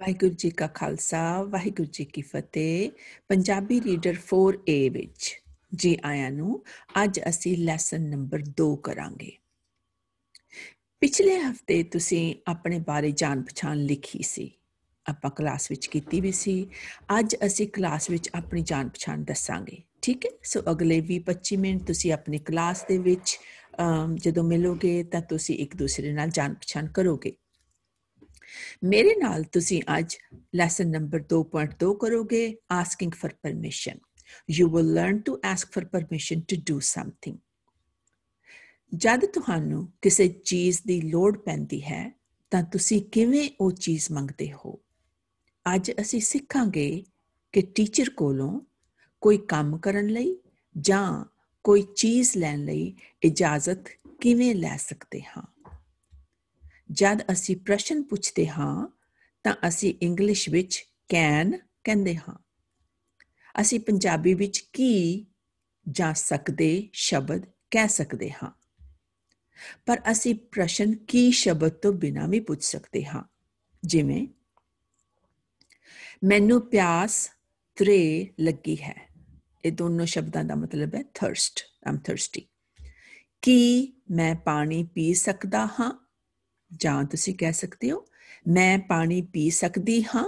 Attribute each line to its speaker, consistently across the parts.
Speaker 1: ਵਾਹਿਗੁਰੂ ਜੀ ਕਾ ਖਾਲਸਾ ਵਾਹਿਗੁਰੂ ਜੀ ਕੀ ਫਤਿਹ ਪੰਜਾਬੀ ਰੀਡਰ 4A ਵਿੱਚ ਜੀ ਆਇਆਂ ਨੂੰ ਅੱਜ ਅਸੀਂ ਲੈਸਨ ਨੰਬਰ 2 ਕਰਾਂਗੇ ਪਿਛਲੇ ਹਫਤੇ ਤੁਸੀਂ ਆਪਣੇ ਬਾਰੇ ਜਾਣ ਪਛਾਣ ਲਿਖੀ ਸੀ ਆਪਾਂ ਕਲਾਸ ਵਿੱਚ ਕੀਤੀ ਵੀ ਸੀ ਅੱਜ ਅਸੀਂ ਕਲਾਸ ਵਿੱਚ ਆਪਣੀ ਜਾਣ ਪਛਾਣ ਦੱਸਾਂਗੇ ਠੀਕ ਹੈ ਸੋ ਅਗਲੇ 20-25 ਮਿੰਟ ਤੁਸੀਂ ਆਪਣੀ ਕਲਾਸ ਦੇ ਵਿੱਚ ਜਦੋਂ ਮਿਲੋਗੇ ਤਾਂ ਤੁਸੀਂ ਇੱਕ ਦੂਸਰੇ ਨਾਲ ਜਾਣ ਪਛਾਣ ਕਰੋਗੇ ਮੇਰੇ ਨਾਲ ਤੁਸੀਂ ਅੱਜ ਲੈਸਨ ਨੰਬਰ 2.2 ਕਰੋਗੇ asking for permission you will learn to ask for permission to do something ਜਦ ਤੁਹਾਨੂੰ ਕਿਸੇ ਚੀਜ਼ ਦੀ ਲੋੜ ਪੈਂਦੀ ਹੈ ਤਾਂ ਤੁਸੀਂ ਕਿਵੇਂ ਉਹ ਚੀਜ਼ ਮੰਗਦੇ ਹੋ ਅੱਜ ਅਸੀਂ ਸਿੱਖਾਂਗੇ ਕਿ ਟੀਚਰ ਕੋਲੋਂ ਕੋਈ ਕੰਮ ਕਰਨ ਲਈ ਜਾਂ ਕੋਈ ਚੀਜ਼ ਲੈਣ ਲਈ ਇਜਾਜ਼ਤ ਕਿਵੇਂ ਲੈ ਸਕਦੇ ਹਾਂ ਜਦ ਅਸੀਂ ਪ੍ਰਸ਼ਨ ਪੁੱਛਦੇ ਹਾਂ ਤਾਂ ਅਸੀਂ ਇੰਗਲਿਸ਼ ਵਿੱਚ ਕੈਨ ਕਹਿੰਦੇ ਹਾਂ ਅਸੀਂ ਪੰਜਾਬੀ ਵਿੱਚ ਕੀ ਜਾਂ ਸਕਦੇ ਸ਼ਬਦ ਕਹਿ ਸਕਦੇ ਹਾਂ ਪਰ ਅਸੀਂ ਪ੍ਰਸ਼ਨ ਕੀ ਸ਼ਬਦ ਤੋਂ ਬਿਨਾ ਵੀ ਪੁੱਛ ਸਕਦੇ ਹਾਂ ਜਿਵੇਂ ਮੈਨੂੰ ਪਿਆਸ ਤ੍ਰੇ ਲੱਗੀ ਹੈ ਇਹ ਦੋਨੋਂ ਸ਼ਬਦਾਂ ਦਾ ਮਤਲਬ ਹੈ ਥਰਸਟ ਆਮ ਥਰਸਟੀ ਕੀ ਮੈਂ ਪਾਣੀ ਪੀ ਸਕਦਾ ਹਾਂ ਜਾਂ ਤੁਸੀਂ ਕਹਿ ਸਕਦੇ ਹੋ ਮੈਂ ਪਾਣੀ ਪੀ ਸਕਦੀ ਹਾਂ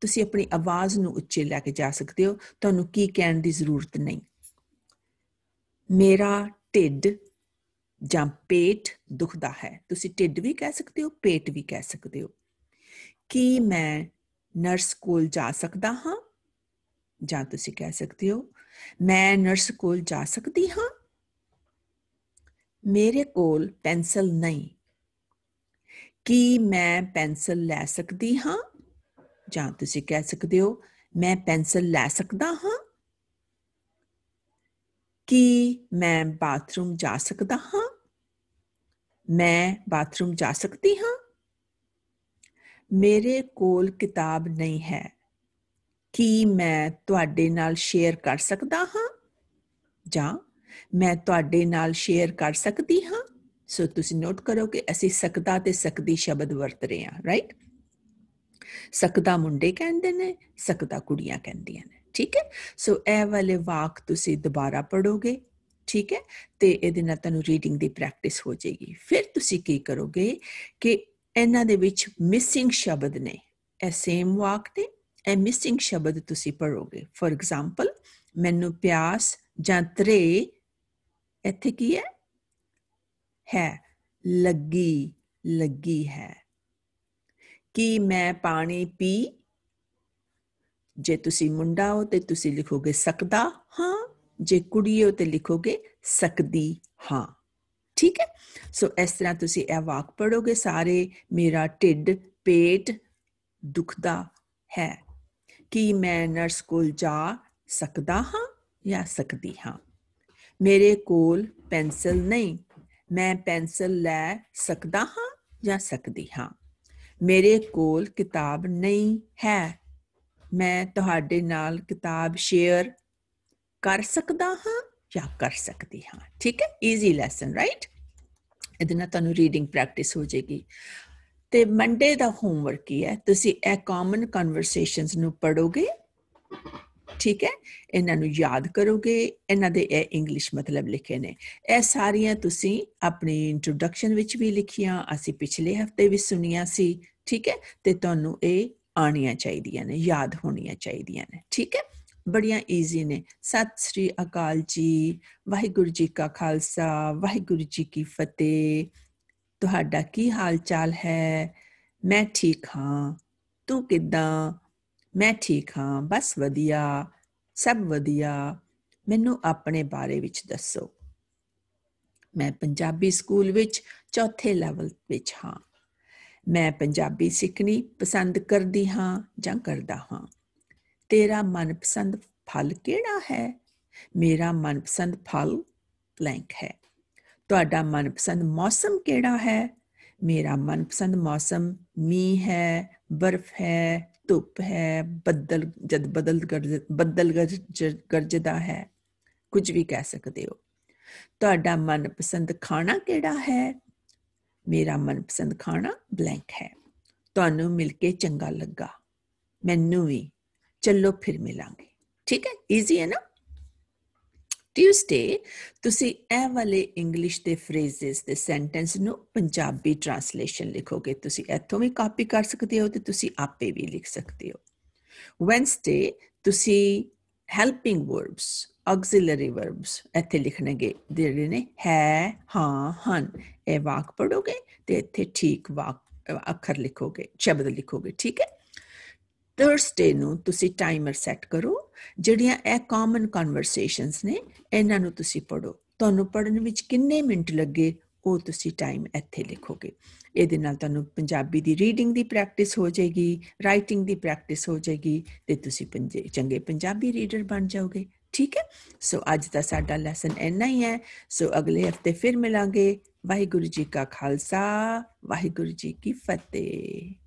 Speaker 1: ਤੁਸੀਂ ਆਪਣੀ ਆਵਾਜ਼ ਨੂੰ ਉੱਚੇ ਲੈ ਕੇ ਜਾ ਸਕਦੇ ਹੋ ਤੁਹਾਨੂੰ ਕੀ ਕਹਿਣ ਦੀ ਜ਼ਰੂਰਤ ਨਹੀਂ ਮੇਰਾ ਢਿੱਡ ਜਾਂ ਪੇਟ ਦੁਖਦਾ ਹੈ ਤੁਸੀਂ ਢਿੱਡ ਵੀ ਕਹਿ ਸਕਦੇ ਹੋ ਪੇਟ ਵੀ ਕਹਿ ਸਕਦੇ ਹੋ ਕੀ ਮੈਂ ਨਰਸ ਕੋਲ ਜਾ ਸਕਦਾ ਹਾਂ ਜਾਂ ਤੁਸੀਂ ਕਹਿ ਸਕਦੇ ਹੋ ਮੈਂ ਨਰਸ ਕੋਲ ਜਾ ਸਕਦੀ ਹਾਂ ਮੇਰੇ ਕੋਲ ਪੈਨਸਲ ਨਹੀਂ ਕੀ ਮੈਂ ਪੈਨਸਲ ਲੈ ਸਕਦੀ ਹਾਂ ਜਾਂ ਤੁਸੀਂ ਕਹਿ ਸਕਦੇ ਹੋ ਮੈਂ ਪੈਨਸਲ ਲੈ ਸਕਦਾ ਹਾਂ ਕੀ ਮੈਂ ਬਾਥਰੂਮ ਜਾ ਸਕਦਾ ਹਾਂ ਮੈਂ ਬਾਥਰੂਮ ਜਾ ਸਕਦੀ ਹਾਂ ਮੇਰੇ ਕੋਲ ਕਿਤਾਬ ਨਹੀਂ ਹੈ ਕੀ ਮੈਂ ਤੁਹਾਡੇ ਨਾਲ ਸ਼ੇਅਰ ਕਰ ਸਕਦਾ ਹਾਂ ਜਾਂ ਮੈਂ ਤੁਹਾਡੇ ਨਾਲ ਸ਼ੇਅਰ ਕਰ ਸਕਦੀ ਹਾਂ ਸੋ ਤੁਸੀਂ ਨੋਟ ਕਰੋ ਕਿ ਅਸੀਂ ਸਕਦਾ ਤੇ ਸਕਦੀ ਸ਼ਬਦ ਵਰਤ ਰਹੇ ਹਾਂ ਰਾਈਟ ਸਕਦਾ ਮੁੰਡੇ ਕਹਿੰਦੇ ਨੇ ਸਕਦਾ ਕੁੜੀਆਂ ਕਹਿੰਦੀਆਂ ਨੇ ਠੀਕ ਹੈ ਸੋ ਇਹ ਵਾਲੇ ਵਾਕ ਤੁਸੀਂ ਦੁਬਾਰਾ ਪੜੋਗੇ ਠੀਕ ਹੈ ਤੇ ਇਹਦੇ ਨਾਲ ਤੁਹਾਨੂੰ ਰੀਡਿੰਗ ਦੀ ਪ੍ਰੈਕਟਿਸ ਹੋ ਜਾਏਗੀ ਫਿਰ ਤੁਸੀਂ ਕੀ ਕਰੋਗੇ ਕਿ ਇਹਨਾਂ ਦੇ ਵਿੱਚ ਮਿਸਿੰਗ ਸ਼ਬਦ ਨੇ ਇਹ ਸੇਮ ਵਾਕ ਤੇ ਇਹ ਮਿਸਿੰਗ ਸ਼ਬਦ ਤੁਸੀਂ ਪੜੋਗੇ ਫੋਰ ਐਗਜ਼ਾਮਪਲ ਮੈਨੂੰ ਪਿਆਸ ਜਾਂ ਤਰੇ ਇੱਥੇ ਕੀ ਹੈ ਹੈ ਲੱਗੀ ਲੱਗੀ ਹੈ ਕੀ ਮੈਂ ਪਾਣੀ ਪੀ ਜੇ ਤੁਸੀਂ ਮੁੰਡਾ ਹੋ ਤੇ ਤੁਸੀਂ ਲਿਖੋਗੇ ਸਕਦਾ ਹਾਂ ਜੇ ਕੁੜੀ ਹੋ ਤੇ ਲਿਖੋਗੇ ਸਕਦੀ ਹਾਂ ਠੀਕ ਹੈ ਸੋ ਇਸ ਤਰ੍ਹਾਂ ਤੁਸੀਂ ਇਹ ਵਾਕ ਪੜੋਗੇ ਸਾਰੇ ਮੇਰਾ ਢਿੱਡ ਪੇਟ ਦੁਖਦਾ ਹੈ ਕੀ ਮੈਂ ਨਰਸ ਕੋਲ ਜਾ ਸਕਦਾ ਹਾਂ ਜਾਂ ਸਕਦੀ ਹਾਂ ਮੇਰੇ ਕੋਲ ਪੈਨਸਲ ਨਹੀਂ ਮੈਂ ਪੈਨਸਲ ਲੈ ਸਕਦਾ ਹਾਂ ਜਾਂ ਸਕਦੀ ਹਾਂ ਮੇਰੇ ਕੋਲ ਕਿਤਾਬ ਨਹੀਂ ਹੈ ਮੈਂ ਤੁਹਾਡੇ ਨਾਲ ਕਿਤਾਬ ਸ਼ੇਅਰ ਕਰ ਸਕਦਾ ਹਾਂ ਜਾਂ ਕਰ ਸਕਦੀ ਹਾਂ ਠੀਕ ਹੈ ਈਜ਼ੀ ਲੈਸਨ ਰਾਈਟ ਇਹਦੇ ਨਾਲ ਤੁਹਾਨੂੰ ਰੀਡਿੰਗ ਪ੍ਰੈਕਟਿਸ ਹੋ ਜਾਏਗੀ ਤੇ ਮੰਡੇ ਦਾ ਹੋਮਵਰਕ ਕੀ ਹੈ ਤੁਸੀਂ ਇਹ ਕਾਮਨ ਕਨਵਰਸੇਸ਼ਨਸ ਨੂੰ ਪੜੋਗੇ ਠੀਕ ਹੈ ਇਹਨਾਂ ਨੂੰ ਯਾਦ ਕਰੋਗੇ ਇਹਨਾਂ ਦੇ ਇਹ ਇੰਗਲਿਸ਼ ਮਤਲਬ ਲਿਖੇ ਨੇ ਇਹ ਸਾਰੀਆਂ ਤੁਸੀਂ ਆਪਣੀ ਇੰਟਰੋਡਕਸ਼ਨ ਵਿੱਚ ਵੀ ਲਿਖੀਆਂ ਅਸੀਂ ਪਿਛਲੇ ਹਫਤੇ ਵੀ ਸੁਣੀਆਂ ਸੀ ਠੀਕ ਹੈ ਤੇ ਤੁਹਾਨੂੰ ਇਹ ਆਣੀਆਂ ਚਾਹੀਦੀਆਂ ਨੇ ਯਾਦ ਹੋਣੀਆਂ ਚਾਹੀਦੀਆਂ ਨੇ ਠੀਕ ਹੈ ਬੜੀਆਂ ਈਜ਼ੀ ਨੇ ਸਤਿ ਸ੍ਰੀ ਅਕਾਲ ਜੀ ਵਾਹਿਗੁਰੂ ਜੀ ਕਾ ਖਾਲਸਾ ਵਾਹਿਗੁਰੂ ਜੀ ਕੀ ਫਤਿਹ ਤੁਹਾਡਾ ਕੀ ਹਾਲ ਚਾਲ ਹੈ ਮੈਂ ਠੀਕ ਹਾਂ ਤੂੰ ਕਿਦਾਂ ਮੈਂ ਠੀਕ ਹਾਂ ਬਸ ਵਧੀਆ ਸਭ ਵਧੀਆ ਮੈਨੂੰ ਆਪਣੇ ਬਾਰੇ ਵਿੱਚ ਦੱਸੋ ਮੈਂ ਪੰਜਾਬੀ ਸਕੂਲ ਵਿੱਚ ਚੌਥੇ ਲੈਵਲ ਵਿੱਚ ਹਾਂ ਮੈਂ ਪੰਜਾਬੀ ਸਿੱਖਣੀ ਪਸੰਦ ਕਰਦੀ ਹਾਂ ਜਾਂ ਕਰਦਾ ਹਾਂ ਤੇਰਾ ਮਨਪਸੰਦ ਫਲ ਕਿਹੜਾ ਹੈ ਮੇਰਾ ਮਨਪਸੰਦ ਫਲ ਬਲੈਂਕ ਹੈ ਤੁਹਾਡਾ ਮਨਪਸੰਦ ਮੌਸਮ ਕਿਹੜਾ ਹੈ ਮੇਰਾ ਮਨਪਸੰਦ ਮੌਸਮ ਮੀਂਹ ਹੈ ਬਰਫ਼ ਹੈ ਧੁੱਪ ਹੈ ਬੱਦਲ ਜਦ ਬਦਲ ਬੱਦਲ ਗਰਜਦਾ ਹੈ ਕੁਝ ਵੀ ਕਹਿ ਸਕਦੇ ਹੋ ਤੁਹਾਡਾ ਮਨਪਸੰਦ ਖਾਣਾ ਕਿਹੜਾ ਹੈ ਮੇਰਾ ਮਨਪਸੰਦ ਖਾਣਾ ਬਲੈਂਕ ਹੈ ਤੁਹਾਨੂੰ ਮਿਲ ਕੇ ਚੰਗਾ ਲੱਗਾ ਮੈਨੂੰ ਵੀ ਚੱਲੋ ਫਿਰ ਮਿਲਾਂਗੇ ਠੀਕ ਹੈ ਈਜ਼ੀ ਹੈ ਨਾ ਟਿਊਸਡੇ ਤੁਸੀਂ ਇਹ ਵਾਲੇ ਇੰਗਲਿਸ਼ ਦੇ ਫਰੇਜ਼ਸ ਦੇ ਸੈਂਟੈਂਸ ਨੂੰ ਪੰਜਾਬੀ ਟ੍ਰਾਂਸਲੇਸ਼ਨ ਲਿਖੋਗੇ ਤੁਸੀਂ ਇੱਥੋਂ ਵੀ ਕਾਪੀ ਕਰ ਸਕਦੇ ਹੋ ਤੇ ਤੁਸੀਂ ਆਪੇ ਵੀ ਲਿਖ ਸਕਦੇ ਹੋ ਵੈਂਸਡੇ ਤੁਸੀਂ ਹੈਲਪਿੰਗ ਵਰਬਸ ਆਕਸਿਲਰੀ ਵਰਬਸ ਇੱਥੇ ਲਿਖਣਗੇ ਜਿਹੜੇ ਨੇ ਹੈ ਹਾਂ ਹਨ ਇਹ ਵਾਕ ਪੜੋਗੇ ਤੇ ਇੱਥੇ ਠੀਕ ਵਾਕ ਅੱਖਰ ਲਿਖੋਗੇ ਸ਼ਬਦ ਲਿਖੋਗੇ ਠੀਕ ਹੈ ਥਰਸਡੇ ਨੂੰ ਤੁਸੀਂ ਟਾਈਮਰ ਸੈੱਟ ਕਰੋ ਜਿਹੜੀਆਂ ਇਹ ਕਾਮਨ ਕਨਵਰਸੇਸ਼ਨਸ ਨੇ ਇਹਨਾਂ ਨੂੰ ਤੁਸੀਂ ਪੜੋ ਤੁਹਾਨੂੰ ਪੜਨ ਵਿੱਚ ਕਿੰਨੇ ਮਿੰਟ ਲੱਗੇ ਉਹ ਤੁਸੀਂ ਟਾਈਮ ਇੱਥੇ ਲਿਖੋਗੇ ਇਹਦੇ ਨਾਲ ਤੁਹਾਨੂੰ ਪੰਜਾਬੀ ਦੀ ਰੀਡਿੰਗ ਦੀ ਪ੍ਰੈਕਟਿਸ ਹੋ ਜਾਏਗੀ ਰਾਈਟਿੰਗ ਦੀ ਪ੍ਰੈਕਟਿਸ ਹੋ ਜਾਏਗੀ ਤੇ ਤੁਸੀਂ ਚੰਗੇ ਪੰਜਾਬੀ ਰੀਡਰ ਬਣ ਜਾਓਗੇ ਠੀਕ ਹੈ ਸੋ ਅੱਜ ਦਾ ਸਾਡਾ ਲੈਸਨ ਇੰਨਾ ਹੀ ਹੈ ਸੋ ਅਗਲੇ ਹਫਤੇ ਫਿਰ ਮਿਲਾਂਗੇ ਵਾਹਿਗੁਰੂ ਜੀ ਕਾ ਖਾਲਸਾ ਵਾਹਿਗੁਰੂ ਜੀ ਕੀ ਫਤਿਹ